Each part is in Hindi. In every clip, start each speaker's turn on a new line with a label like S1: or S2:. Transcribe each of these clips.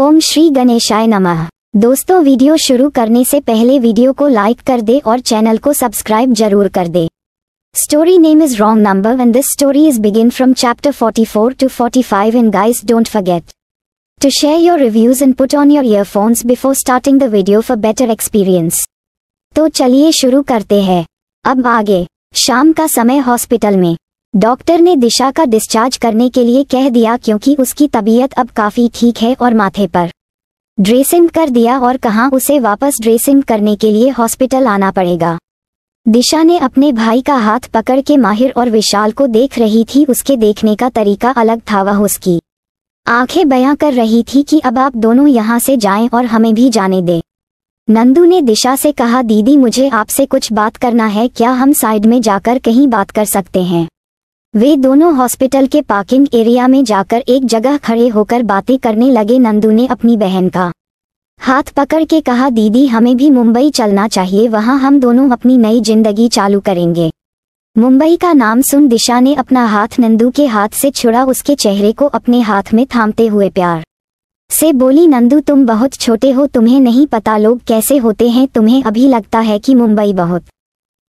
S1: ओम श्री गणेशाय नमः दोस्तों वीडियो शुरू करने से पहले वीडियो को लाइक कर दे और चैनल को सब्सक्राइब जरूर कर दे story name is wrong number and this story is begin from chapter forty four to forty five in guys don't forget to share your reviews and put on your earphones before starting the video for better experience तो चलिए शुरू करते हैं अब आगे शाम का समय हॉस्पिटल में डॉक्टर ने दिशा का डिस्चार्ज करने के लिए कह दिया क्योंकि उसकी तबीयत अब काफ़ी ठीक है और माथे पर ड्रेसिंग कर दिया और कहा उसे वापस ड्रेसिंग करने के लिए हॉस्पिटल आना पड़ेगा दिशा ने अपने भाई का हाथ पकड़ के माहिर और विशाल को देख रही थी उसके देखने का तरीका अलग था वह उसकी आंखें बयां कर रही थी कि अब आप दोनों यहाँ से जाएं और हमें भी जाने दें नंदू ने दिशा से कहा दीदी मुझे आपसे कुछ बात करना है क्या हम साइड में जाकर कहीं बात कर सकते हैं वे दोनों हॉस्पिटल के पार्किंग एरिया में जाकर एक जगह खड़े होकर बातें करने लगे नंदू ने अपनी बहन का हाथ पकड़ के कहा दीदी हमें भी मुंबई चलना चाहिए वहां हम दोनों अपनी नई जिंदगी चालू करेंगे मुंबई का नाम सुन दिशा ने अपना हाथ नंदू के हाथ से छुड़ा उसके चेहरे को अपने हाथ में थामते हुए प्यार से बोली नंदू तुम बहुत छोटे हो तुम्हें नहीं पता लोग कैसे होते हैं तुम्हें अभी लगता है कि मुंबई बहुत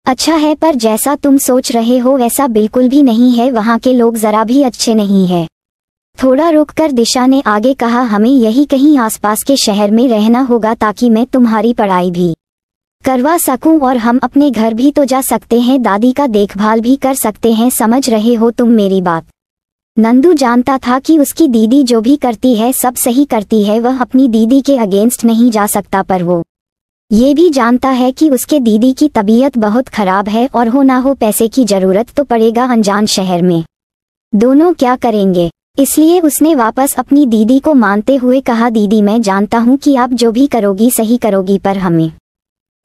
S1: अच्छा है पर जैसा तुम सोच रहे हो वैसा बिल्कुल भी नहीं है वहाँ के लोग जरा भी अच्छे नहीं है थोड़ा रुक कर दिशा ने आगे कहा हमें यही कहीं आसपास के शहर में रहना होगा ताकि मैं तुम्हारी पढ़ाई भी करवा सकूं और हम अपने घर भी तो जा सकते हैं दादी का देखभाल भी कर सकते हैं समझ रहे हो तुम मेरी बात नंदू जानता था कि उसकी दीदी जो भी करती है सब सही करती है वह अपनी दीदी के अगेंस्ट नहीं जा सकता पर वो ये भी जानता है कि उसके दीदी की तबीयत बहुत खराब है और हो ना हो पैसे की जरूरत तो पड़ेगा अनजान शहर में दोनों क्या करेंगे इसलिए उसने वापस अपनी दीदी को मानते हुए कहा दीदी मैं जानता हूँ कि आप जो भी करोगी सही करोगी पर हमें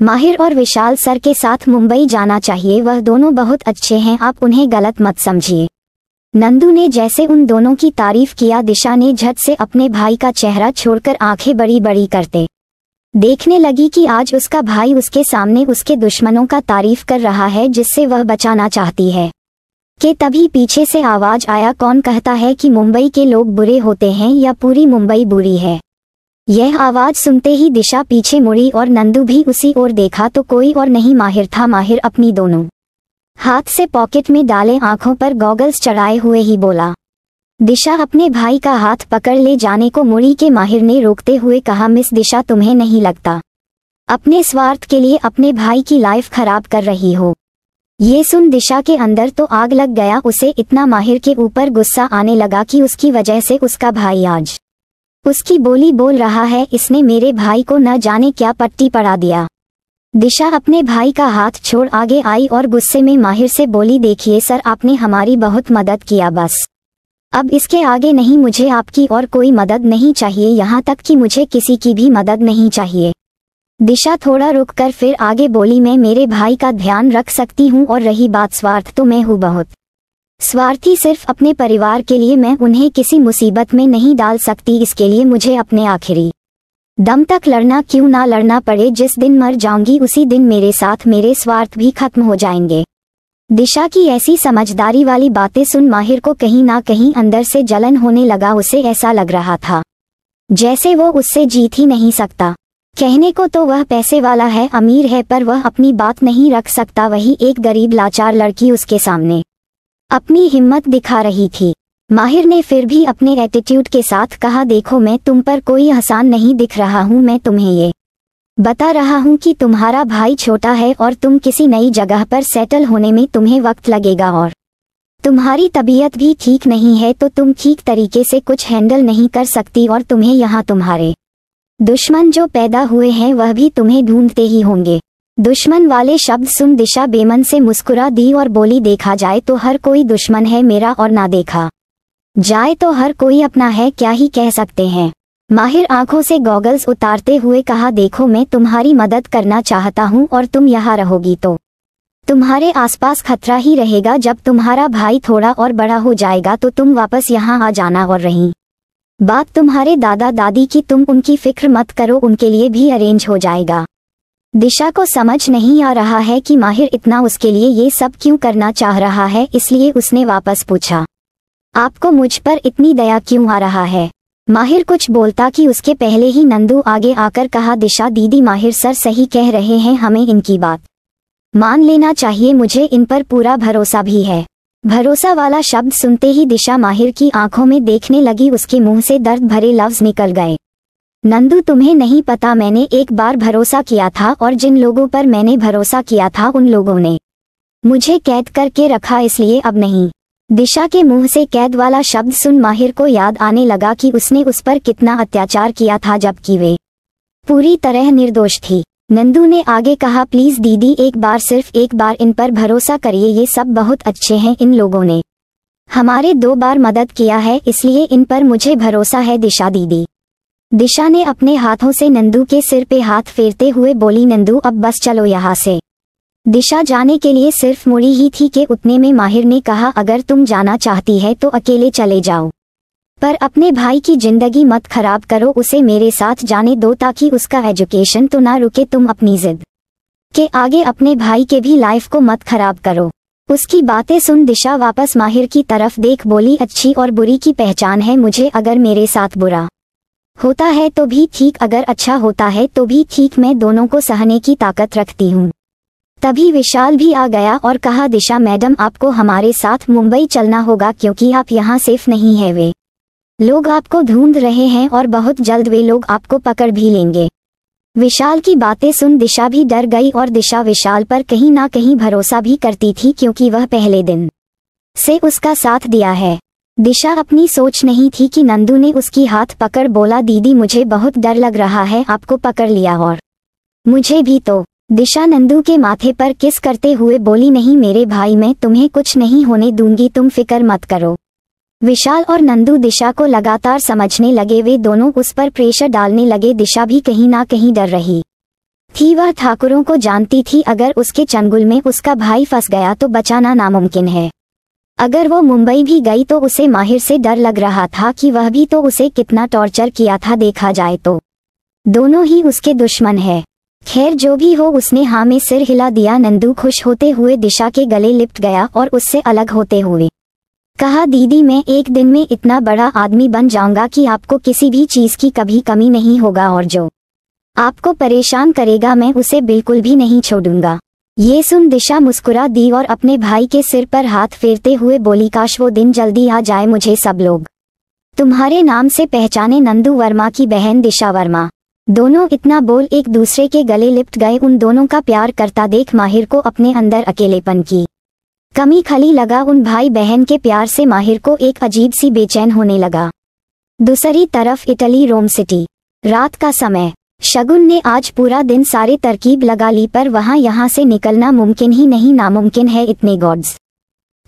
S1: माहिर और विशाल सर के साथ मुंबई जाना चाहिए वह दोनों बहुत अच्छे हैं आप उन्हें गलत मत समझिए नंदू ने जैसे उन दोनों की तारीफ किया दिशा ने झट से अपने भाई का चेहरा छोड़कर आंखें बड़ी बड़ी करते देखने लगी कि आज उसका भाई उसके सामने उसके दुश्मनों का तारीफ कर रहा है जिससे वह बचाना चाहती है के तभी पीछे से आवाज आया कौन कहता है कि मुंबई के लोग बुरे होते हैं या पूरी मुंबई बुरी है यह आवाज सुनते ही दिशा पीछे मुड़ी और नंदू भी उसी ओर देखा तो कोई और नहीं माहिर था माहिर अपनी दोनों हाथ से पॉकेट में डाले आंखों पर गॉगल्स चढ़ाए हुए ही बोला दिशा अपने भाई का हाथ पकड़ ले जाने को मुड़ी के माहिर ने रोकते हुए कहा मिस दिशा तुम्हें नहीं लगता अपने स्वार्थ के लिए अपने भाई की लाइफ खराब कर रही हो ये सुन दिशा के अंदर तो आग लग गया उसे इतना माहिर के ऊपर गुस्सा आने लगा कि उसकी वजह से उसका भाई आज उसकी बोली बोल रहा है इसने मेरे भाई को न जाने क्या पट्टी पड़ा दिया दिशा अपने भाई का हाथ छोड़ आगे आई और गुस्से में माहिर से बोली देखिए सर आपने हमारी बहुत मदद किया बस अब इसके आगे नहीं मुझे आपकी और कोई मदद नहीं चाहिए यहाँ तक कि मुझे किसी की भी मदद नहीं चाहिए दिशा थोड़ा रुक कर फिर आगे बोली मैं मेरे भाई का ध्यान रख सकती हूँ और रही बात स्वार्थ तो मैं हूँ बहुत स्वार्थी सिर्फ अपने परिवार के लिए मैं उन्हें किसी मुसीबत में नहीं डाल सकती इसके लिए मुझे अपने आखिरी दम तक लड़ना क्यों ना लड़ना पड़े जिस दिन मर जाऊंगी उसी दिन मेरे साथ मेरे स्वार्थ भी खत्म हो जाएंगे दिशा की ऐसी समझदारी वाली बातें सुन माहिर को कहीं ना कहीं अंदर से जलन होने लगा उसे ऐसा लग रहा था जैसे वो उससे जीत ही नहीं सकता कहने को तो वह पैसे वाला है अमीर है पर वह अपनी बात नहीं रख सकता वही एक गरीब लाचार लड़की उसके सामने अपनी हिम्मत दिखा रही थी माहिर ने फिर भी अपने एटीट्यूड के साथ कहा देखो मैं तुम पर कोई एहसान नहीं दिख रहा हूँ मैं तुम्हें ये बता रहा हूँ कि तुम्हारा भाई छोटा है और तुम किसी नई जगह पर सेटल होने में तुम्हें वक्त लगेगा और तुम्हारी तबीयत भी ठीक नहीं है तो तुम ठीक तरीके से कुछ हैंडल नहीं कर सकती और तुम्हें यहाँ तुम्हारे दुश्मन जो पैदा हुए हैं वह भी तुम्हें ढूंढते ही होंगे दुश्मन वाले शब्द सुन दिशा बेमन से मुस्कुरा दी और बोली देखा जाए तो हर कोई दुश्मन है मेरा और ना देखा जाए तो हर कोई अपना है क्या ही कह सकते हैं माहिर आंखों से गॉगल्स उतारते हुए कहा देखो मैं तुम्हारी मदद करना चाहता हूँ और तुम यहाँ रहोगी तो तुम्हारे आसपास खतरा ही रहेगा जब तुम्हारा भाई थोड़ा और बड़ा हो जाएगा तो तुम वापस यहाँ आ जाना और रही बात तुम्हारे दादा दादी की तुम उनकी फिक्र मत करो उनके लिए भी अरेंज हो जाएगा दिशा को समझ नहीं आ रहा है कि माहिर इतना उसके लिए ये सब क्यों करना चाह रहा है इसलिए उसने वापस पूछा आपको मुझ पर इतनी दया क्यों आ रहा है माहिर कुछ बोलता कि उसके पहले ही नंदू आगे आकर कहा दिशा दीदी माहिर सर सही कह रहे हैं हमें इनकी बात मान लेना चाहिए मुझे इन पर पूरा भरोसा भी है भरोसा वाला शब्द सुनते ही दिशा माहिर की आंखों में देखने लगी उसके मुंह से दर्द भरे लफ्ज निकल गए नंदू तुम्हें नहीं पता मैंने एक बार भरोसा किया था और जिन लोगों पर मैंने भरोसा किया था उन लोगों ने मुझे कैद करके रखा इसलिए अब नहीं दिशा के मुंह से कैद वाला शब्द सुन माहिर को याद आने लगा कि उसने उस पर कितना अत्याचार किया था जबकि वे पूरी तरह निर्दोष थी नंदू ने आगे कहा प्लीज दीदी एक बार सिर्फ एक बार इन पर भरोसा करिए ये सब बहुत अच्छे हैं इन लोगों ने हमारे दो बार मदद किया है इसलिए इन पर मुझे भरोसा है दिशा दीदी दिशा ने अपने हाथों से नंदू के सिर पे हाथ फेरते हुए बोली नंदू अब बस चलो यहाँ से दिशा जाने के लिए सिर्फ मुड़ी ही थी कि उतने में माहिर ने कहा अगर तुम जाना चाहती है तो अकेले चले जाओ पर अपने भाई की जिंदगी मत खराब करो उसे मेरे साथ जाने दो ताकि उसका एजुकेशन तो ना रुके तुम अपनी जिद के आगे अपने भाई के भी लाइफ को मत खराब करो उसकी बातें सुन दिशा वापस माहिर की तरफ देख बोली अच्छी और बुरी की पहचान है मुझे अगर मेरे साथ बुरा होता है तो भी ठीक अगर अच्छा होता है तो भी ठीक मैं दोनों को सहने की ताकत रखती हूँ तभी विशाल भी आ गया और कहा दिशा मैडम आपको हमारे साथ मुंबई चलना होगा क्योंकि आप यहाँ सेफ नहीं है वे लोग आपको ढूंढ रहे हैं और बहुत जल्द वे लोग आपको पकड़ भी लेंगे विशाल की बातें सुन दिशा भी डर गई और दिशा विशाल पर कहीं ना कहीं भरोसा भी करती थी क्योंकि वह पहले दिन से उसका साथ दिया है दिशा अपनी सोच नहीं थी कि नंदू ने उसकी हाथ पकड़ बोला दीदी मुझे बहुत डर लग रहा है आपको पकड़ लिया और मुझे भी तो दिशा नंदू के माथे पर किस करते हुए बोली नहीं मेरे भाई मैं तुम्हें कुछ नहीं होने दूंगी तुम फिक्र मत करो विशाल और नंदू दिशा को लगातार समझने लगे वे दोनों उस पर प्रेशर डालने लगे दिशा भी कहीं ना कहीं डर रही थी वह ठाकुरों को जानती थी अगर उसके चंगुल में उसका भाई फंस गया तो बचाना नामुमकिन है अगर वो मुंबई भी गई तो उसे माहिर से डर लग रहा था कि वह भी तो उसे कितना टॉर्चर किया था देखा जाए तो दोनों ही उसके दुश्मन है खैर जो भी हो उसने हाँ में सिर हिला दिया नंदू खुश होते हुए दिशा के गले लिपट गया और उससे अलग होते हुए कहा दीदी मैं एक दिन में इतना बड़ा आदमी बन जाऊंगा कि आपको किसी भी चीज की कभी कमी नहीं होगा और जो आपको परेशान करेगा मैं उसे बिल्कुल भी नहीं छोड़ूंगा ये सुन दिशा मुस्कुरा दी और अपने भाई के सिर पर हाथ फेरते हुए बोली काश वो दिन जल्दी आ जाए मुझे सब लोग तुम्हारे नाम से पहचाने नंदू वर्मा की बहन दिशा वर्मा दोनों इतना बोल एक दूसरे के गले लिपट गए उन दोनों का प्यार करता देख माहिर को अपने अंदर अकेलेपन की कमी खली लगा उन भाई बहन के प्यार से माहिर को एक अजीब सी बेचैन होने लगा दूसरी तरफ इटली रोम सिटी रात का समय शगुन ने आज पूरा दिन सारे तरकीब लगा ली पर वहां यहां से निकलना मुमकिन ही नहीं नामुमकिन है इतने गॉड्स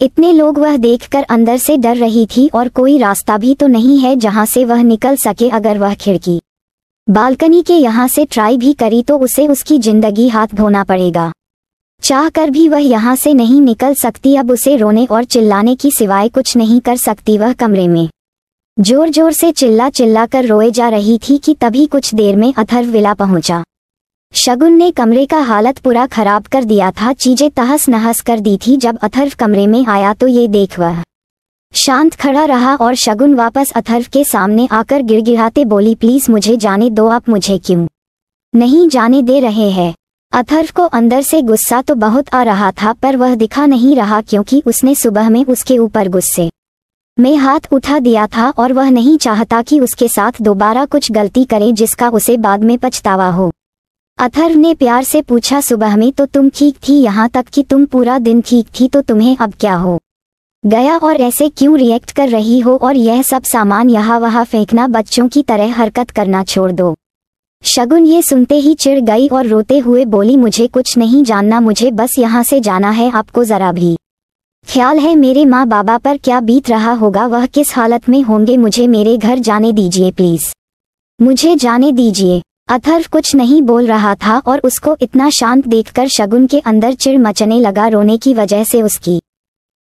S1: इतने लोग वह देखकर अंदर से डर रही थी और कोई रास्ता भी तो नहीं है जहां से वह निकल सके अगर वह खिड़की बालकनी के यहाँ से ट्राई भी करी तो उसे उसकी जिंदगी हाथ धोना पड़ेगा चाह कर भी वह यहाँ से नहीं निकल सकती अब उसे रोने और चिल्लाने की सिवाय कुछ नहीं कर सकती वह कमरे में जोर जोर से चिल्ला चिल्ला कर रोए जा रही थी कि तभी कुछ देर में अथर्व विला पहुंचा शगुन ने कमरे का हालत पूरा खराब कर दिया था चीजें तहस नहस कर दी थी जब अथर्व कमरे में आया तो ये देख वह शांत खड़ा रहा और शगुन वापस अथर्व के सामने आकर गिड़गिड़ाते बोली प्लीज मुझे जाने दो आप मुझे क्यों नहीं जाने दे रहे हैं अथर्व को अंदर से गुस्सा तो बहुत आ रहा था पर वह दिखा नहीं रहा क्योंकि उसने सुबह में उसके ऊपर गुस्से में हाथ उठा दिया था और वह नहीं चाहता कि उसके साथ दोबारा कुछ गलती करे जिसका उसे बाद में पछतावा हो अथर्व ने प्यार से पूछा सुबह में तो तुम ठीक थी यहाँ तक कि तुम पूरा दिन ठीक थी तो तुम्हें अब क्या हो गया और ऐसे क्यों रिएक्ट कर रही हो और यह सब सामान यहाँ वहाँ फेंकना बच्चों की तरह हरकत करना छोड़ दो शगुन ये सुनते ही चिढ़ गई और रोते हुए बोली मुझे कुछ नहीं जानना मुझे बस यहाँ से जाना है आपको ज़रा भी ख्याल है मेरे माँ बाबा पर क्या बीत रहा होगा वह किस हालत में होंगे मुझे मेरे घर जाने दीजिए प्लीज़ मुझे जाने दीजिए अथर्व कुछ नहीं बोल रहा था और उसको इतना शांत देखकर शगुन के अंदर चिड़ मचने लगा रोने की वजह से उसकी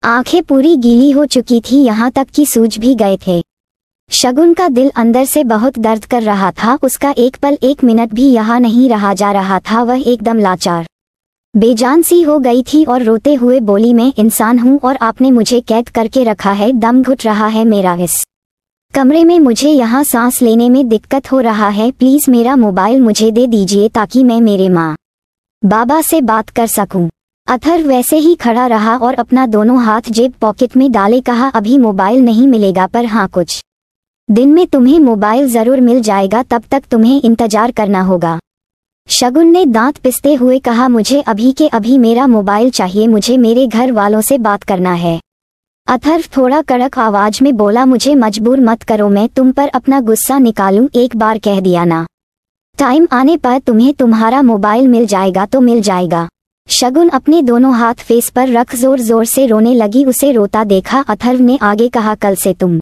S1: आंखें पूरी गीली हो चुकी थी यहाँ तक कि सूज भी गए थे शगुन का दिल अंदर से बहुत दर्द कर रहा था उसका एक पल एक मिनट भी यहाँ नहीं रहा जा रहा था वह एकदम लाचार बेजान सी हो गई थी और रोते हुए बोली मैं इंसान हूँ और आपने मुझे कैद करके रखा है दम घुट रहा है मेरा इस कमरे में मुझे यहाँ सांस लेने में दिक्कत हो रहा है प्लीज़ मेरा मोबाइल मुझे दे दीजिए ताकि मैं मेरे माँ बाबा से बात कर सकूँ अथर वैसे ही खड़ा रहा और अपना दोनों हाथ जेब पॉकेट में डाले कहा अभी मोबाइल नहीं मिलेगा पर हाँ कुछ दिन में तुम्हें मोबाइल जरूर मिल जाएगा तब तक तुम्हें इंतजार करना होगा शगुन ने दांत पिसते हुए कहा मुझे अभी के अभी मेरा मोबाइल चाहिए मुझे मेरे घर वालों से बात करना है अथर्व थोड़ा कड़क आवाज में बोला मुझे मजबूर मत करो मैं तुम पर अपना गुस्सा निकालूं एक बार कह दिया ना टाइम आने पर तुम्हें तुम्हारा मोबाइल मिल जाएगा तो मिल जाएगा शगुन अपने दोनों हाथ फेस पर रख जोर जोर से रोने लगी उसे रोता देखा अथर्व ने आगे कहा कल से तुम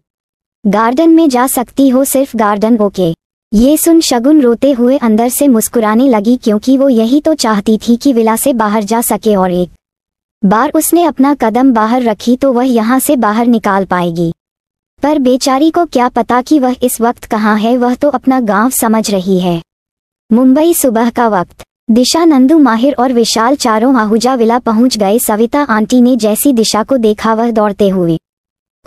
S1: गार्डन में जा सकती हो सिर्फ गार्डन ओके ये सुन शगुन रोते हुए अंदर से मुस्कुराने लगी क्योंकि वो यही तो चाहती थी कि विला से बाहर जा सके और एक बार उसने अपना कदम बाहर रखी तो वह यहाँ से बाहर निकाल पाएगी पर बेचारी को क्या पता कि वह इस वक्त कहाँ है वह तो अपना गांव समझ रही है मुंबई सुबह का वक्त दिशा नंदू माहिर और विशाल चारों आहूजा विला पहुंच गए सविता आंटी ने जैसी दिशा को देखा वह दौड़ते हुए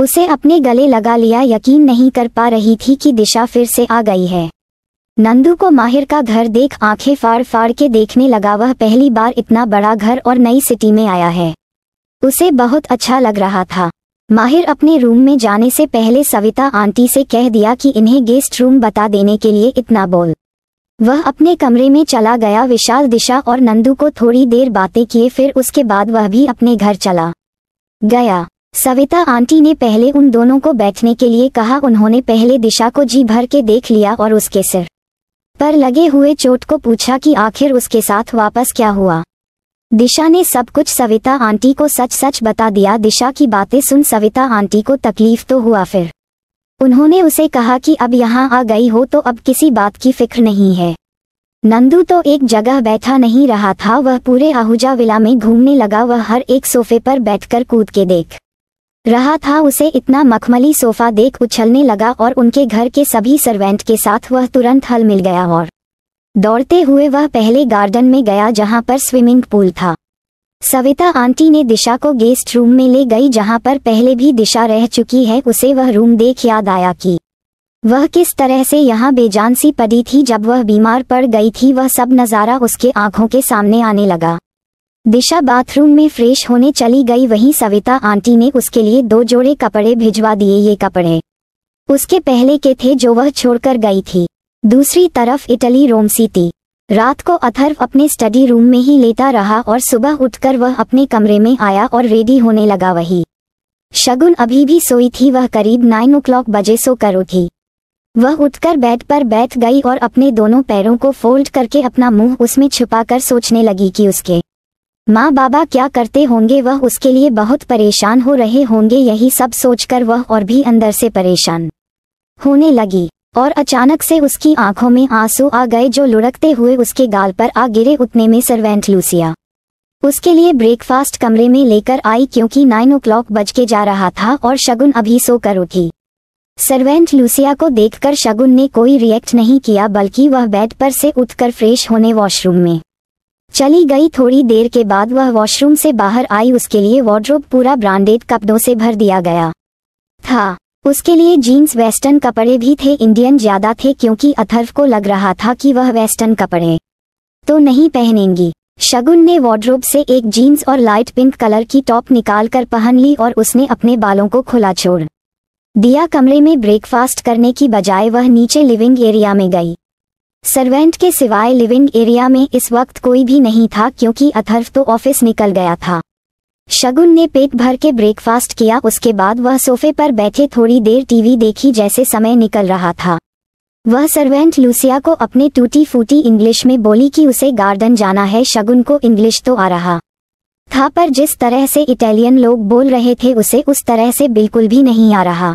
S1: उसे अपने गले लगा लिया यकीन नहीं कर पा रही थी कि दिशा फिर से आ गई है नंदू को माहिर का घर देख आंखें फाड़ फाड़ के देखने लगा वह पहली बार इतना बड़ा घर और नई सिटी में आया है उसे बहुत अच्छा लग रहा था माहिर अपने रूम में जाने से पहले सविता आंटी से कह दिया कि इन्हें गेस्ट रूम बता देने के लिए इतना बोल वह अपने कमरे में चला गया विशाल दिशा और नंदू को थोड़ी देर बातें किए फिर उसके बाद वह भी अपने घर चला गया सविता आंटी ने पहले उन दोनों को बैठने के लिए कहा उन्होंने पहले दिशा को जी भर के देख लिया और उसके सिर पर लगे हुए चोट को पूछा कि आखिर उसके साथ वापस क्या हुआ दिशा ने सब कुछ सविता आंटी को सच सच बता दिया दिशा की बातें सुन सविता आंटी को तकलीफ तो हुआ फिर उन्होंने उसे कहा कि अब यहाँ आ गई हो तो अब किसी बात की फिक्र नहीं है नंदू तो एक जगह बैठा नहीं रहा था वह पूरे आहूजा विला में घूमने लगा वह हर एक सोफे पर बैठकर कूद के देख रहा था उसे इतना मखमली सोफा देख उछलने लगा और उनके घर के सभी सर्वेंट के साथ वह तुरंत हल मिल गया और दौड़ते हुए वह पहले गार्डन में गया जहां पर स्विमिंग पूल था सविता आंटी ने दिशा को गेस्ट रूम में ले गई जहां पर पहले भी दिशा रह चुकी है उसे वह रूम देख याद आया कि वह किस तरह से यहाँ बेजान सी पड़ी थी जब वह बीमार पड़ गई थी वह सब नज़ारा उसके आंखों के सामने आने लगा दिशा बाथरूम में फ्रेश होने चली गई वहीं सविता आंटी ने उसके लिए दो जोड़े कपड़े भिजवा दिए ये कपड़े उसके पहले के थे जो वह छोड़कर गई थी दूसरी तरफ इटली रोम थी रात को अथर्व अपने स्टडी रूम में ही लेता रहा और सुबह उठकर वह अपने कमरे में आया और रेडी होने लगा वही शगुन अभी भी सोई थी वह करीब नाइन ओ बजे सोकर उठी वह उठकर बेड पर बैठ गई और अपने दोनों पैरों को फोल्ड करके अपना मुंह उसमें छुपाकर सोचने लगी कि उसके माँ बाबा क्या करते होंगे वह उसके लिए बहुत परेशान हो रहे होंगे यही सब सोचकर वह और भी अंदर से परेशान होने लगी और अचानक से उसकी आंखों में आंसू आ गए जो लुढ़कते हुए उसके गाल पर आ गिरे उतने में सर्वेंट लूसिया उसके लिए ब्रेकफास्ट कमरे में लेकर आई क्योंकि नाइन ओ क्लॉक बज के जा रहा था और शगुन अभी सोकर उठी सर्वेंट लूसिया को देखकर शगुन ने कोई रिएक्ट नहीं किया बल्कि वह बेड पर से उठकर फ्रेश होने वॉशरूम में चली गई थोड़ी देर के बाद वह वॉशरूम से बाहर आई उसके लिए वार्ड्रोब पूरा ब्रांडेड कपड़ों से भर दिया गया था उसके लिए जीन्स वेस्टर्न कपड़े भी थे इंडियन ज्यादा थे क्योंकि अथर्व को लग रहा था कि वह वेस्टर्न कपड़े तो नहीं पहनेंगी शगुन ने वार्ड्रोब से एक जीन्स और लाइट पिंक कलर की टॉप निकालकर पहन ली और उसने अपने बालों को खुला छोड़ दिया कमरे में ब्रेकफास्ट करने की बजाय वह नीचे लिविंग एरिया में गई सर्वेंट के सिवाय लिविंग एरिया में इस वक्त कोई भी नहीं था क्योंकि अथर्व तो ऑफिस निकल गया था शगुन ने पेट भर के ब्रेकफास्ट किया उसके बाद वह सोफे पर बैठे थोड़ी देर टीवी देखी जैसे समय निकल रहा था वह सर्वेंट लूसिया को अपने टूटी फूटी इंग्लिश में बोली कि उसे गार्डन जाना है शगुन को इंग्लिश तो आ रहा था पर जिस तरह से इटालियन लोग बोल रहे थे उसे उस तरह से बिल्कुल भी नहीं आ रहा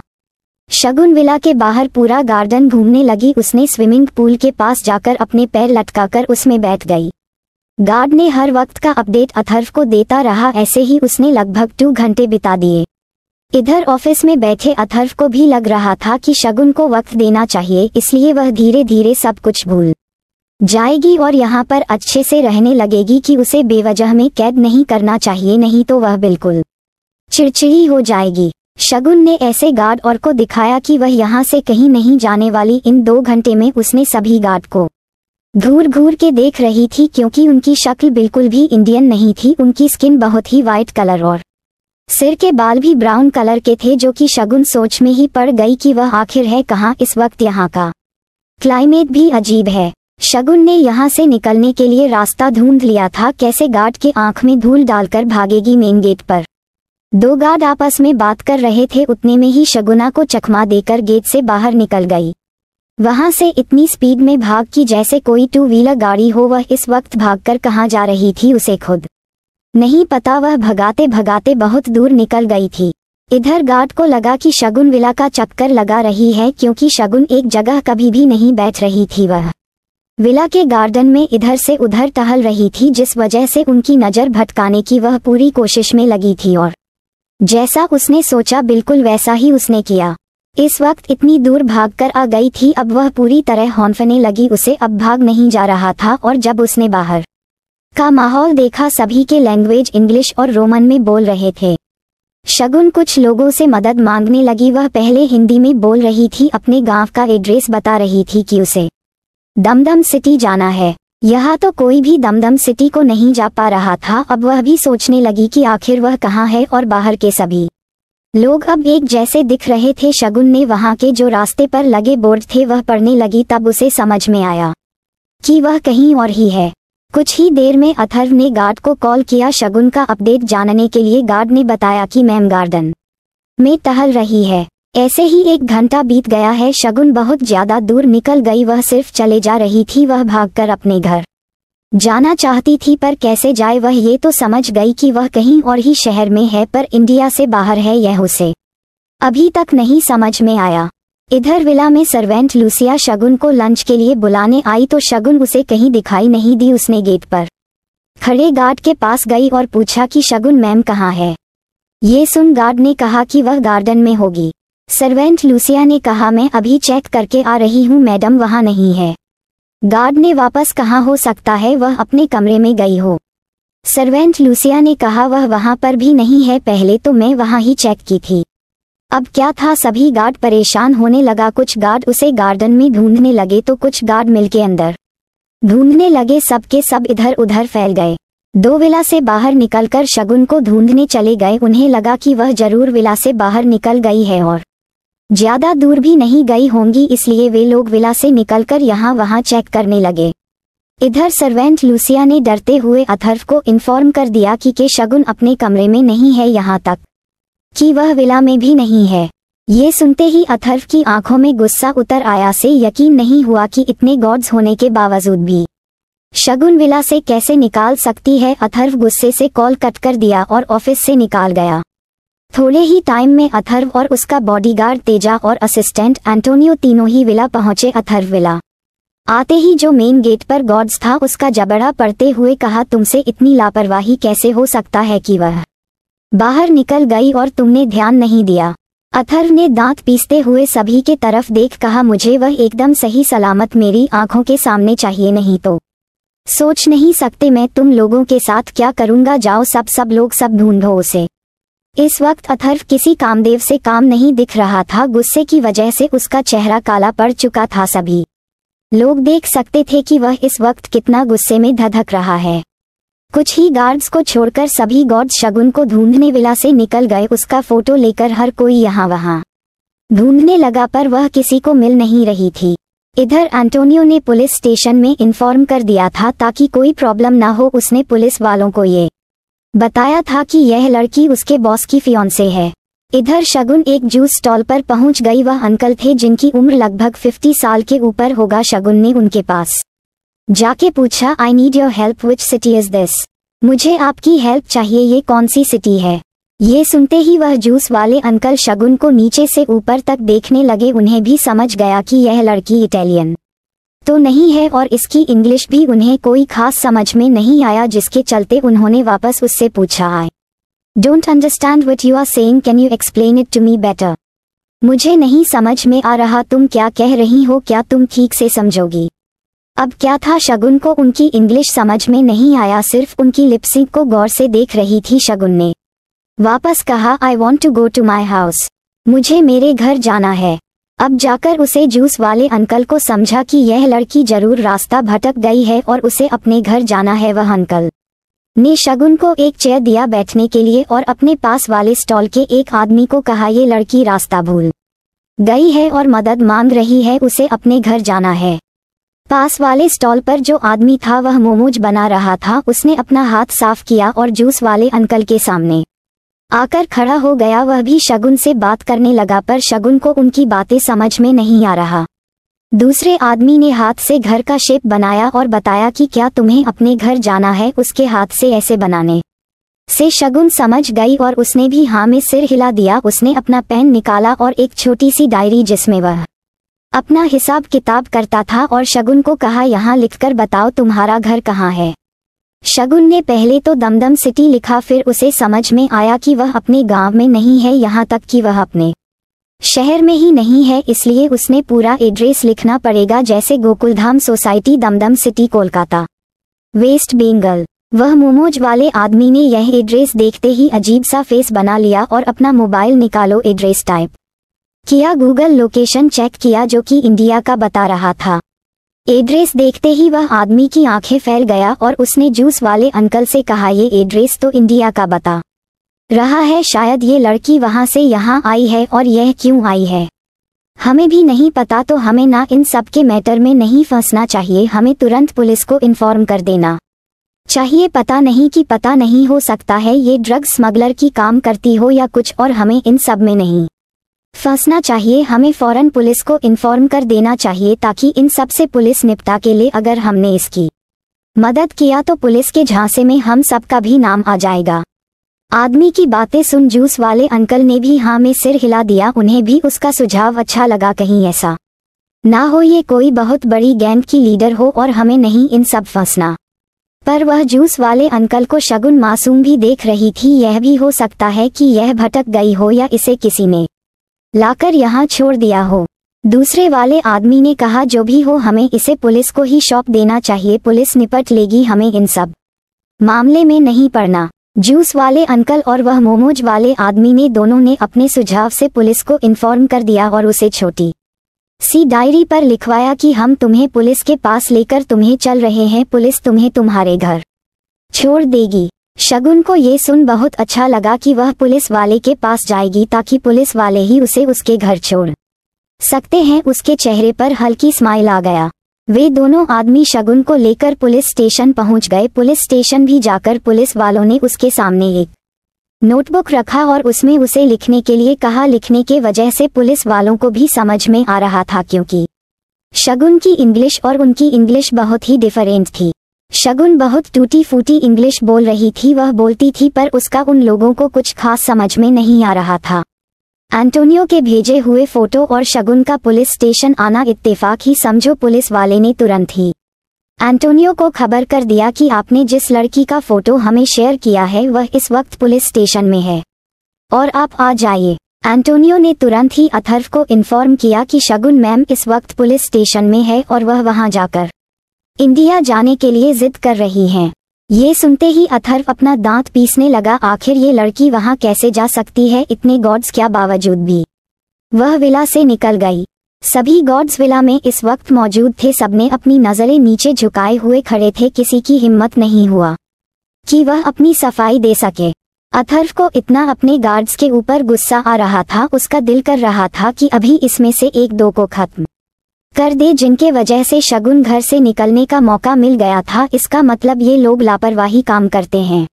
S1: शगुन विला के बाहर पूरा गार्डन घूमने लगी उसने स्विमिंग पूल के पास जाकर अपने पैर लटकाकर उसमें बैठ गई गार्ड ने हर वक्त का अपडेट अथर्व को देता रहा ऐसे ही उसने लगभग टू घंटे बिता दिए इधर ऑफिस में बैठे अथर्व को भी लग रहा था कि शगुन को वक्त देना चाहिए इसलिए वह धीरे धीरे सब कुछ भूल जाएगी और यहाँ पर अच्छे से रहने लगेगी कि उसे बेवजह में कैद नहीं करना चाहिए नहीं तो वह बिल्कुल चिड़चिड़ी हो जाएगी शगुन ने ऐसे गार्ड और को दिखाया कि वह यहाँ से कहीं नहीं जाने वाली इन दो घंटे में उसने सभी गार्ड को घूर घूर के देख रही थी क्योंकि उनकी शक्ल बिल्कुल भी इंडियन नहीं थी उनकी स्किन बहुत ही वाइट कलर और सिर के बाल भी ब्राउन कलर के थे जो कि शगुन सोच में ही पड़ गई कि वह आखिर है कहाँ इस वक्त यहाँ का क्लाइमेट भी अजीब है शगुन ने यहाँ से निकलने के लिए रास्ता ढूंढ लिया था कैसे गार्ड के आंख में धूल डालकर भागेगी मेन गेट पर दो गार्ड आपस में बात कर रहे थे उतने में ही शगुना को चकमा देकर गेट से बाहर निकल गई वहां से इतनी स्पीड में भाग की जैसे कोई टू व्हीलर गाड़ी हो वह इस वक्त भागकर कहाँ जा रही थी उसे खुद नहीं पता वह भगाते भगाते बहुत दूर निकल गई थी इधर गार्ड को लगा कि शगुन विला का चक्कर लगा रही है क्योंकि शगुन एक जगह कभी भी नहीं बैठ रही थी वह विला के गार्डन में इधर से उधर टहल रही थी जिस वजह से उनकी नज़र भटकाने की वह पूरी कोशिश में लगी थी और जैसा उसने सोचा बिल्कुल वैसा ही उसने किया इस वक्त इतनी दूर भागकर आ गई थी अब वह पूरी तरह हौंफने लगी उसे अब भाग नहीं जा रहा था और जब उसने बाहर का माहौल देखा सभी के लैंग्वेज इंग्लिश और रोमन में बोल रहे थे शगुन कुछ लोगों से मदद मांगने लगी वह पहले हिंदी में बोल रही थी अपने गांव का एड्रेस बता रही थी कि उसे दमदम सिटी जाना है यहाँ तो कोई भी दमदम सिटी को नहीं जा पा रहा था अब वह भी सोचने लगी कि आखिर वह कहाँ है और बाहर के सभी लोग अब एक जैसे दिख रहे थे शगुन ने वहां के जो रास्ते पर लगे बोर्ड थे वह पढ़ने लगी तब उसे समझ में आया कि वह कहीं और ही है कुछ ही देर में अथर्व ने गार्ड को कॉल किया शगुन का अपडेट जानने के लिए गार्ड ने बताया कि मैम गार्डन में टहल रही है ऐसे ही एक घंटा बीत गया है शगुन बहुत ज्यादा दूर निकल गई वह सिर्फ चले जा रही थी वह भागकर अपने घर जाना चाहती थी पर कैसे जाए वह ये तो समझ गई कि वह कहीं और ही शहर में है पर इंडिया से बाहर है यह उसे अभी तक नहीं समझ में आया इधर विला में सर्वेंट लूसिया शगुन को लंच के लिए बुलाने आई तो शगुन उसे कहीं दिखाई नहीं दी उसने गेट पर खड़े गार्ड के पास गई और पूछा कि शगुन मैम कहाँ है ये सुन गार्ड ने कहा कि वह गार्डन में होगी सर्वेंट लूसिया ने कहा मैं अभी चेक करके आ रही हूँ मैडम वहाँ नहीं है गार्ड ने वापस कहा हो सकता है वह अपने कमरे में गई हो सर्वेंट लूसिया ने कहा वह वहां पर भी नहीं है पहले तो मैं वहां ही चेक की थी अब क्या था सभी गार्ड परेशान होने लगा कुछ गार्ड उसे गार्डन में ढूंढने लगे तो कुछ गार्ड मिलके अंदर ढूंढने लगे सबके सब इधर उधर फैल गए दो विला से बाहर निकलकर शगुन को ढूंढने चले गए उन्हें लगा कि वह जरूर विला से बाहर निकल गई है और ज्यादा दूर भी नहीं गई होंगी इसलिए वे लोग विला से निकलकर यहाँ वहाँ चेक करने लगे इधर सर्वेंट लूसिया ने डरते हुए अथर्व को इन्फॉर्म कर दिया कि के शगुन अपने कमरे में नहीं है यहाँ तक कि वह विला में भी नहीं है ये सुनते ही अथर्व की आंखों में गुस्सा उतर आया से यकीन नहीं हुआ कि इतने गॉड्स होने के बावजूद भी शगुन विला से कैसे निकाल सकती है अथर्व गुस्से से कॉल कट कर दिया और ऑफिस से निकाल गया थोड़े ही टाइम में अथर्व और उसका बॉडीगार्ड तेजा और असिस्टेंट एंटोनियो तीनों ही विला पहुंचे अथर्व विला आते ही जो मेन गेट पर गॉड्स था उसका जबड़ा पड़ते हुए कहा तुमसे इतनी लापरवाही कैसे हो सकता है कि वह बाहर निकल गई और तुमने ध्यान नहीं दिया अथर्व ने दांत पीसते हुए सभी के तरफ देख कहा मुझे वह एकदम सही सलामत मेरी आंखों के सामने चाहिए नहीं तो सोच नहीं सकते मैं तुम लोगों के साथ क्या करूंगा जाओ सब सब लोग सब ढूंढो उसे इस वक्त अथर्व किसी कामदेव से काम नहीं दिख रहा था गुस्से की वजह से उसका चेहरा काला पड़ चुका था सभी लोग देख सकते थे कि वह इस वक्त कितना गुस्से में धधक रहा है कुछ ही गार्ड्स को छोड़कर सभी गॉड शगुन को ढूंढने विला से निकल गए उसका फोटो लेकर हर कोई यहाँ वहाँ ढूंढने लगा पर वह किसी को मिल नहीं रही थी इधर एंटोनियो ने पुलिस स्टेशन में इन्फॉर्म कर दिया था ताकि कोई प्रॉब्लम ना हो उसने पुलिस वालों को ये बताया था कि यह लड़की उसके बॉस की फियोन्से है इधर शगुन एक जूस स्टॉल पर पहुंच गई वह अंकल थे जिनकी उम्र लगभग 50 साल के ऊपर होगा शगुन ने उनके पास जाके पूछा I need your help which city is this मुझे आपकी हेल्प चाहिए ये कौन सी सिटी है ये सुनते ही वह जूस वाले अंकल शगुन को नीचे से ऊपर तक देखने लगे उन्हें भी समझ गया कि यह लड़की इटालियन तो नहीं है और इसकी इंग्लिश भी उन्हें कोई खास समझ में नहीं आया जिसके चलते उन्होंने वापस उससे पूछा I don't understand what you are saying can you explain it to me better मुझे नहीं समझ में आ रहा तुम क्या कह रही हो क्या तुम ठीक से समझोगी अब क्या था शगुन को उनकी इंग्लिश समझ में नहीं आया सिर्फ उनकी लिपसिंग को गौर से देख रही थी शगुन ने वापस कहा I want to go to my house मुझे मेरे घर जाना है अब जाकर उसे जूस वाले अंकल को समझा कि यह लड़की जरूर रास्ता भटक गई है और उसे अपने घर जाना है वह अंकल ने शगुन को एक चेयर दिया बैठने के लिए और अपने पास वाले स्टॉल के एक आदमी को कहा ये लड़की रास्ता भूल गई है और मदद मांग रही है उसे अपने घर जाना है पास वाले स्टॉल पर जो आदमी था वह मोमोज बना रहा था उसने अपना हाथ साफ किया और जूस वाले अंकल के सामने आकर खड़ा हो गया वह भी शगुन से बात करने लगा पर शगुन को उनकी बातें समझ में नहीं आ रहा दूसरे आदमी ने हाथ से घर का शेप बनाया और बताया कि क्या तुम्हें अपने घर जाना है उसके हाथ से ऐसे बनाने से शगुन समझ गई और उसने भी हाँ में सिर हिला दिया उसने अपना पेन निकाला और एक छोटी सी डायरी जिसमें वह अपना हिसाब किताब करता था और शगुन को कहा यहाँ लिखकर बताओ तुम्हारा घर कहाँ है शगुन ने पहले तो दमदम सिटी लिखा फिर उसे समझ में आया कि वह अपने गांव में नहीं है यहाँ तक कि वह अपने शहर में ही नहीं है इसलिए उसने पूरा एड्रेस लिखना पड़ेगा जैसे Gokuldham society Dumdum city Kolkata West Bengal वह मोमोज वाले आदमी ने यह एड्रेस देखते ही अजीब सा फेस बना लिया और अपना मोबाइल निकालो एड्रेस टाइप किया गूगल लोकेशन चेक किया जो कि इंडिया का बता रहा था एड्रेस देखते ही वह आदमी की आंखें फैल गया और उसने जूस वाले अंकल से कहा ये एड्रेस तो इंडिया का बता रहा है शायद ये लड़की वहां से यहाँ आई है और यह क्यों आई है हमें भी नहीं पता तो हमें ना इन सब के मैटर में नहीं फंसना चाहिए हमें तुरंत पुलिस को इन्फॉर्म कर देना चाहिए पता नहीं कि पता नहीं हो सकता है ये ड्रग स्मगलर की काम करती हो या कुछ और हमें इन सब में नहीं फंसना चाहिए हमें फौरन पुलिस को इन्फॉर्म कर देना चाहिए ताकि इन सब से पुलिस निपटा के लिए अगर हमने इसकी मदद किया तो पुलिस के झांसे में हम सबका भी नाम आ जाएगा आदमी की बातें सुन जूस वाले अंकल ने भी हाँ में सिर हिला दिया उन्हें भी उसका सुझाव अच्छा लगा कहीं ऐसा ना हो ये कोई बहुत बड़ी गैंग की लीडर हो और हमें नहीं इन सब फंसना पर वह जूस वाले अंकल को शगुन मासूम भी देख रही थी यह भी हो सकता है कि यह भटक गई हो या इसे किसी ने लाकर यहाँ छोड़ दिया हो दूसरे वाले आदमी ने कहा जो भी हो हमें इसे पुलिस को ही शॉप देना चाहिए पुलिस निपट लेगी हमें इन सब मामले में नहीं पड़ना जूस वाले अंकल और वह मोमोज वाले आदमी ने दोनों ने अपने सुझाव से पुलिस को इन्फॉर्म कर दिया और उसे छोटी सी डायरी पर लिखवाया कि हम तुम्हें पुलिस के पास लेकर तुम्हें चल रहे हैं पुलिस तुम्हें तुम्हारे घर छोड़ देगी शगुन को ये सुन बहुत अच्छा लगा कि वह पुलिस वाले के पास जाएगी ताकि पुलिस वाले ही उसे उसके घर छोड़ सकते हैं उसके चेहरे पर हल्की स्माइल आ गया वे दोनों आदमी शगुन को लेकर पुलिस स्टेशन पहुंच गए पुलिस स्टेशन भी जाकर पुलिस वालों ने उसके सामने एक नोटबुक रखा और उसमें उसे लिखने के लिए कहा लिखने के वजह से पुलिस वालों को भी समझ में आ रहा था क्योंकि शगुन की इंग्लिश और उनकी इंग्लिश बहुत ही डिफरेंट थी शगुन बहुत टूटी फूटी इंग्लिश बोल रही थी वह बोलती थी पर उसका उन लोगों को कुछ खास समझ में नहीं आ रहा था एंटोनियो के भेजे हुए फोटो और शगुन का पुलिस स्टेशन आना इत्तेफाक ही समझो पुलिस वाले ने तुरंत ही एंटोनियो को खबर कर दिया कि आपने जिस लड़की का फोटो हमें शेयर किया है वह इस वक्त पुलिस स्टेशन में है और आप आ जाइए एंटोनियो ने तुरंत ही अथर्व को इन्फॉर्म किया कि शगुन मैम इस वक्त पुलिस स्टेशन में है और वह वहां जाकर इंडिया जाने के लिए जिद कर रही हैं ये सुनते ही अथर्व अपना दांत पीसने लगा आखिर ये लड़की वहां कैसे जा सकती है इतने गॉड्स क्या बावजूद भी वह विला से निकल गई सभी गॉड्स विला में इस वक्त मौजूद थे सबने अपनी नज़रें नीचे झुकाए हुए खड़े थे किसी की हिम्मत नहीं हुआ कि वह अपनी सफाई दे सके अथर्व को इतना अपने गार्ड्स के ऊपर गुस्सा आ रहा था उसका दिल कर रहा था कि अभी इसमें से एक दो को खत्म कर दे जिनके वजह से शगुन घर से निकलने का मौका मिल गया था इसका मतलब ये लोग लापरवाही काम करते हैं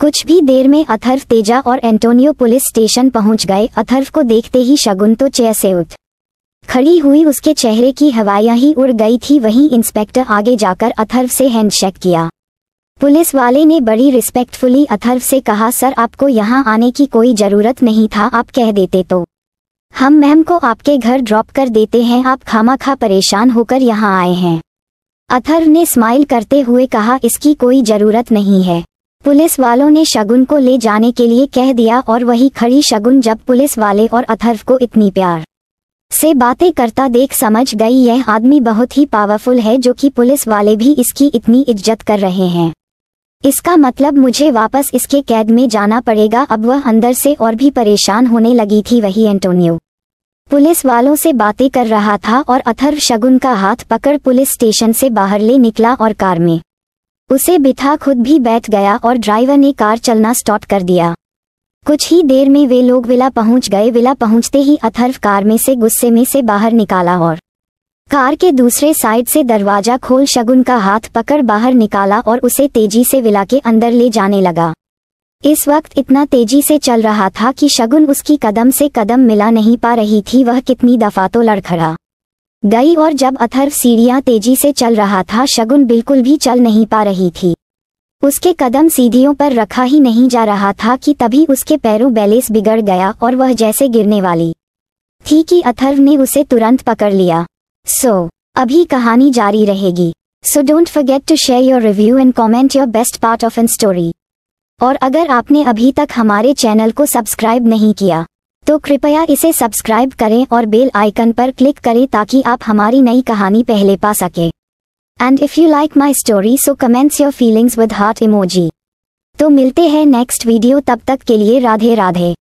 S1: कुछ भी देर में अथर्व तेजा और एंटोनियो पुलिस स्टेशन पहुंच गए अथर्व को देखते ही शगुन तो चेयर से उठ खड़ी हुई उसके चेहरे की हवाया ही उड़ गई थी वहीं इंस्पेक्टर आगे जाकर अथर्व से हैंडशेक किया पुलिस वाले ने बड़ी रिस्पेक्टफुली अथर्व से कहा सर आपको यहाँ आने की कोई ज़रूरत नहीं था आप कह देते तो हम मैम को आपके घर ड्रॉप कर देते हैं आप खामा खा परेशान होकर यहाँ आए हैं अथर्व ने स्माइल करते हुए कहा इसकी कोई ज़रूरत नहीं है पुलिस वालों ने शगुन को ले जाने के लिए कह दिया और वही खड़ी शगुन जब पुलिस वाले और अथर्व को इतनी प्यार से बातें करता देख समझ गई यह आदमी बहुत ही पावरफुल है जो कि पुलिस वाले भी इसकी इतनी इज्जत कर रहे हैं इसका मतलब मुझे वापस इसके कैद में जाना पड़ेगा अब वह अंदर से और भी परेशान होने लगी थी वही एंटोनियो पुलिस वालों से बातें कर रहा था और अथर्व शगुन का हाथ पकड़ पुलिस स्टेशन से बाहर ले निकला और कार में उसे बिठा खुद भी बैठ गया और ड्राइवर ने कार चलना स्टॉप कर दिया कुछ ही देर में वे लोग विला पहुंच गए विला पहुंचते ही अथर्व कार में से गुस्से में से बाहर निकाला और कार के दूसरे साइड से दरवाजा खोल शगुन का हाथ पकड़ बाहर निकाला और उसे तेजी से विला के अंदर ले जाने लगा इस वक्त इतना तेजी से चल रहा था कि शगुन उसकी कदम से कदम मिला नहीं पा रही थी वह कितनी दफा तो लड़खड़ा गई और जब अथर्व सीढ़ियां तेजी से चल रहा था शगुन बिल्कुल भी चल नहीं पा रही थी उसके कदम सीढ़ियों पर रखा ही नहीं जा रहा था कि तभी उसके पैरों बैलेंस बिगड़ गया और वह जैसे गिरने वाली थी कि अथर्व ने उसे तुरंत पकड़ लिया सो so, अभी कहानी जारी रहेगी so don't forget to share your review and comment your best part of an story और अगर आपने अभी तक हमारे चैनल को सब्सक्राइब नहीं किया तो कृपया इसे सब्सक्राइब करें और बेल आइकन पर क्लिक करें ताकि आप हमारी नई कहानी पहले पा सकें and if you like my story so comments your feelings with heart emoji तो मिलते हैं नेक्स्ट वीडियो तब तक के लिए राधे राधे